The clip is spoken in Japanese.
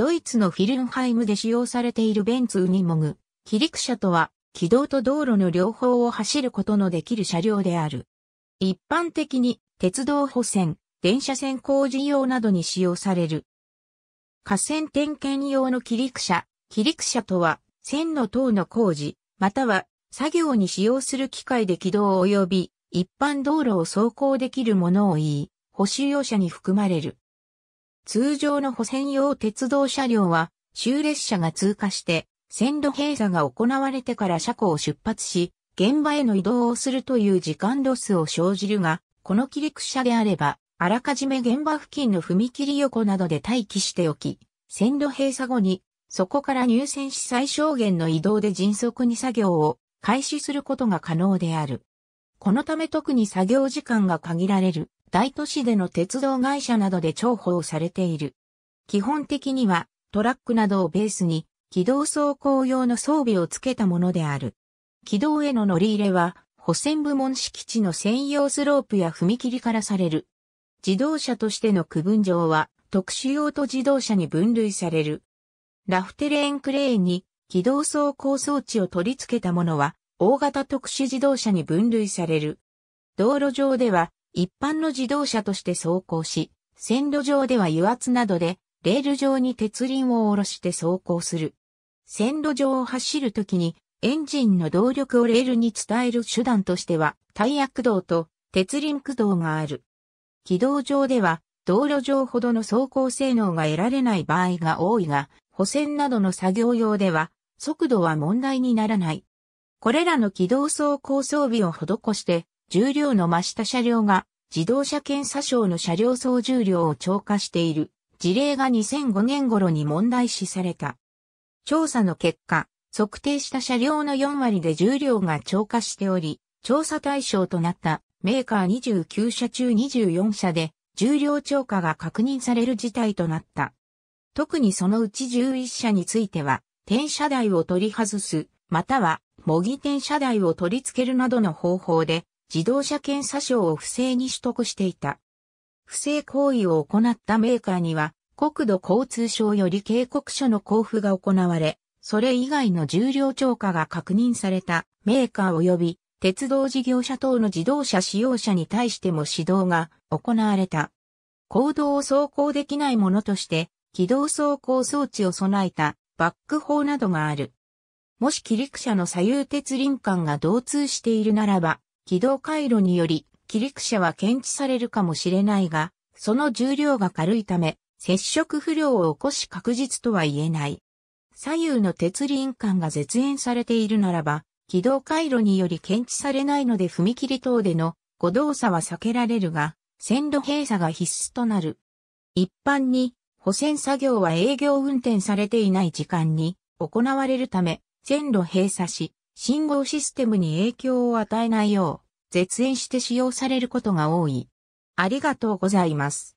ドイツのフィルンハイムで使用されているベンツウニモグ、起陸車とは、軌道と道路の両方を走ることのできる車両である。一般的に、鉄道補線、電車線工事用などに使用される。河川点検用の起陸車、起陸車とは、線の塔の工事、または、作業に使用する機械で軌道及び、一般道路を走行できるものを言い、補修用車に含まれる。通常の保線用鉄道車両は、終列車が通過して、線路閉鎖が行われてから車庫を出発し、現場への移動をするという時間ロスを生じるが、この切り口車であれば、あらかじめ現場付近の踏切横などで待機しておき、線路閉鎖後に、そこから入線し最小限の移動で迅速に作業を開始することが可能である。このため特に作業時間が限られる大都市での鉄道会社などで重宝されている。基本的にはトラックなどをベースに軌道走行用の装備をつけたものである。軌道への乗り入れは保線部門敷地の専用スロープや踏切からされる。自動車としての区分上は特殊用途自動車に分類される。ラフテレーンクレーンに軌道走行装置を取り付けたものは大型特殊自動車に分類される。道路上では一般の自動車として走行し、線路上では油圧などで、レール上に鉄輪を下ろして走行する。線路上を走るときに、エンジンの動力をレールに伝える手段としては、タイヤ駆動と鉄輪駆動がある。軌道上では、道路上ほどの走行性能が得られない場合が多いが、補線などの作業用では、速度は問題にならない。これらの軌道走行装備を施して、重量の増した車両が自動車検査省の車両総重量を超過している事例が2005年頃に問題視された。調査の結果、測定した車両の4割で重量が超過しており、調査対象となったメーカー29社中24社で重量超過が確認される事態となった。特にそのうち11社については、転車台を取り外す、または模擬転車台を取り付けるなどの方法で自動車検査証を不正に取得していた。不正行為を行ったメーカーには、国土交通省より警告書の交付が行われ、それ以外の重量超過が確認されたメーカー及び鉄道事業者等の自動車使用者に対しても指導が行われた。行動を走行できないものとして、軌道走行装置を備えたバック法などがある。もし切り口車の左右鉄輪間が同通しているならば、軌道回路により、起陸車は検知されるかもしれないが、その重量が軽いため、接触不良を起こし確実とは言えない。左右の鉄輪間が絶縁されているならば、軌道回路により検知されないので踏切等での誤動作は避けられるが、線路閉鎖が必須となる。一般に、補線作業は営業運転されていない時間に行われるため、線路閉鎖し、信号システムに影響を与えないよう、絶縁して使用されることが多い。ありがとうございます。